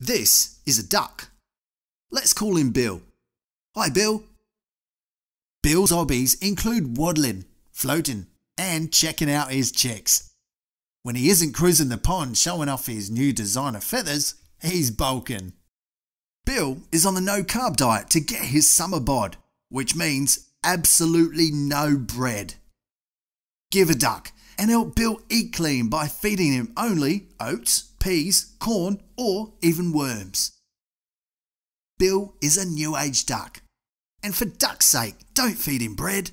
This is a duck. Let's call him Bill. Hi, Bill. Bill's hobbies include waddling, floating, and checking out his chicks. When he isn't cruising the pond showing off his new designer feathers, he's bulking. Bill is on the no carb diet to get his summer bod, which means absolutely no bread. Give a duck and help Bill eat clean by feeding him only oats, peas, corn, or even worms. Bill is a new age duck. And for duck's sake, don't feed him bread.